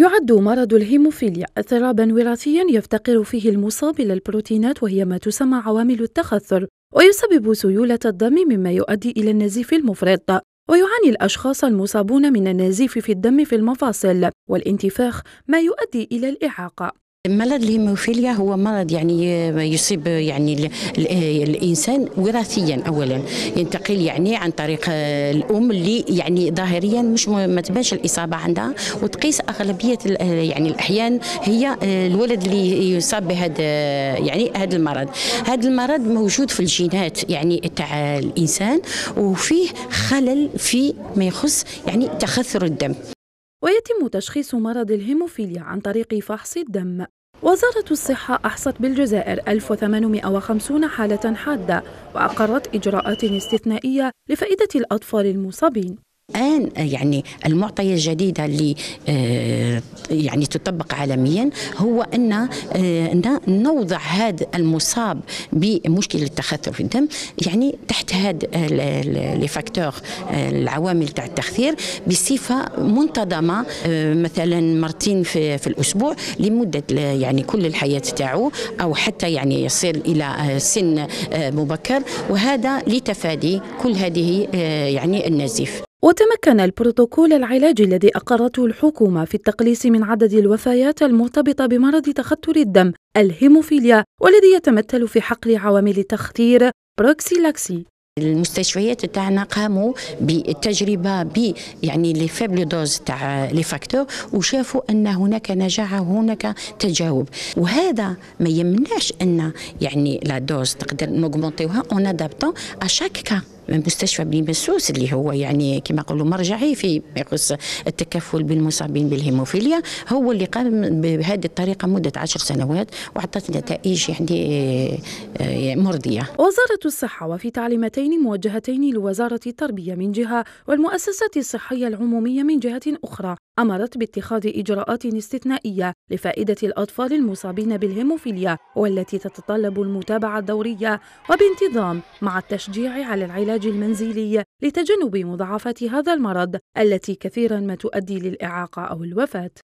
يعد مرض الهيموفيليا اضطرابا وراثيا يفتقر فيه المصاب الى البروتينات وهي ما تسمى عوامل التخثر ويسبب سيوله الدم مما يؤدي الى النزيف المفرط ويعاني الاشخاص المصابون من النزيف في الدم في المفاصل والانتفاخ ما يؤدي الى الاعاقه مرض الهيموفيليا هو مرض يعني يصيب يعني الانسان وراثيا اولا ينتقل يعني عن طريق الام اللي يعني ظاهريا مش ما تبانش الاصابه عندها وتقيس اغلبيه يعني الاحيان هي الولد اللي يصاب بهذا يعني هذا المرض هذا المرض موجود في الجينات يعني تاع الانسان وفيه خلل في ما يخص يعني تخثر الدم ويتم تشخيص مرض الهيموفيليا عن طريق فحص الدم وزارة الصحة أحصت بالجزائر 1850 حالة حادة وأقرت إجراءات استثنائية لفائدة الأطفال المصابين الان يعني المعطيه الجديده اللي آه، يعني تطبق عالميا هو ان آه، نوضع هذا المصاب بمشكل التخثر في الدم يعني تحت هذا لي فاكتور آه، العوامل تاع التخثير بصفه منتظمه مثلا مرتين في, في الاسبوع لمده يعني كل الحياه تاعو او حتى يعني يصل الى سن مبكر وهذا لتفادي كل هذه يعني النزيف وتمكن البروتوكول العلاجي الذي أقرته الحكومة في التقليص من عدد الوفيات المرتبطة بمرض تختر الدم الهيموفيليا والذي يتمثل في حقل عوامل التخثير بروكسيلاكسي المستشفيات تاعنا قاموا بالتجربه ب يعني لي فيبل دوز تاع لي فاكتور وشافوا ان هناك نجاعه هناك تجاوب وهذا ما يمنعش ان يعني لا دوز تقدر نوغمونتيوها اون ادابتون اشاك كا مستشفى بني بسوس اللي هو يعني كما نقولوا مرجعي في يخص التكفل بالمصابين بالهيموفيليا هو اللي قام بهذه الطريقه مده عشر سنوات واعطت نتائج يعني آه، مرضيه. وزاره الصحه وفي تعليمتين موجهتين لوزاره التربيه من جهه والمؤسسات الصحيه العموميه من جهه اخرى امرت باتخاذ اجراءات استثنائيه لفائده الاطفال المصابين بالهيموفيليا والتي تتطلب المتابعه الدوريه وبانتظام مع التشجيع على العلاج العلاج المنزلي لتجنب مضاعفات هذا المرض التي كثيرا ما تؤدي للإعاقة أو الوفاة